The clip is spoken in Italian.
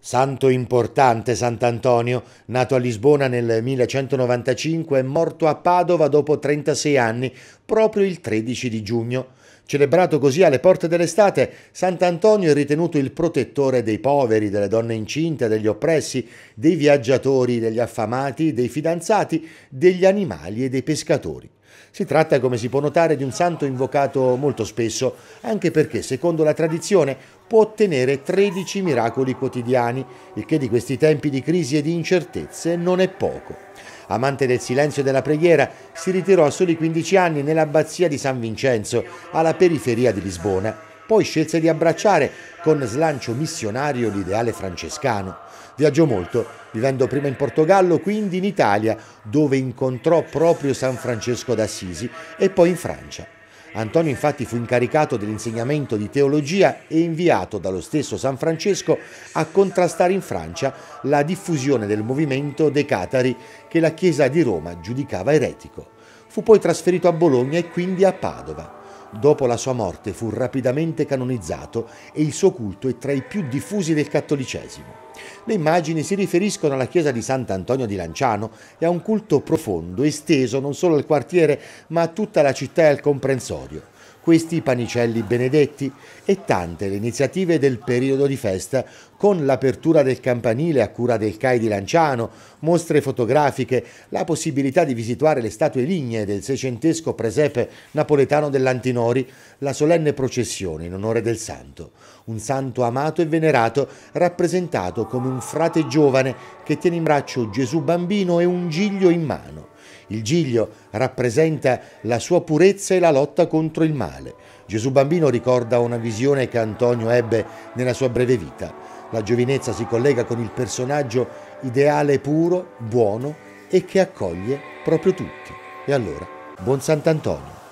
Santo importante Sant'Antonio, nato a Lisbona nel 1195 e morto a Padova dopo 36 anni, proprio il 13 di giugno. Celebrato così alle porte dell'estate, Sant'Antonio è ritenuto il protettore dei poveri, delle donne incinte, degli oppressi, dei viaggiatori, degli affamati, dei fidanzati, degli animali e dei pescatori. Si tratta, come si può notare, di un santo invocato molto spesso, anche perché, secondo la tradizione, può ottenere 13 miracoli quotidiani, il che di questi tempi di crisi e di incertezze non è poco. Amante del silenzio e della preghiera, si ritirò a soli 15 anni nell'abbazia di San Vincenzo, alla periferia di Lisbona. Poi scelse di abbracciare con slancio missionario l'ideale francescano. Viaggiò molto, vivendo prima in Portogallo, quindi in Italia, dove incontrò proprio San Francesco d'Assisi, e poi in Francia. Antonio infatti fu incaricato dell'insegnamento di teologia e inviato dallo stesso San Francesco a contrastare in Francia la diffusione del movimento dei Catari che la Chiesa di Roma giudicava eretico. Fu poi trasferito a Bologna e quindi a Padova. Dopo la sua morte fu rapidamente canonizzato e il suo culto è tra i più diffusi del cattolicesimo. Le immagini si riferiscono alla chiesa di Sant'Antonio di Lanciano e a un culto profondo, esteso non solo al quartiere ma a tutta la città e al comprensorio questi panicelli benedetti e tante le iniziative del periodo di festa con l'apertura del campanile a cura del CAI di Lanciano, mostre fotografiche, la possibilità di visitare le statue lignee del seicentesco presepe napoletano dell'Antinori, la solenne processione in onore del santo, un santo amato e venerato rappresentato come un frate giovane che tiene in braccio Gesù bambino e un giglio in mano. Il giglio rappresenta la sua purezza e la lotta contro il male. Gesù bambino ricorda una visione che Antonio ebbe nella sua breve vita. La giovinezza si collega con il personaggio ideale puro, buono e che accoglie proprio tutti. E allora, buon Sant'Antonio!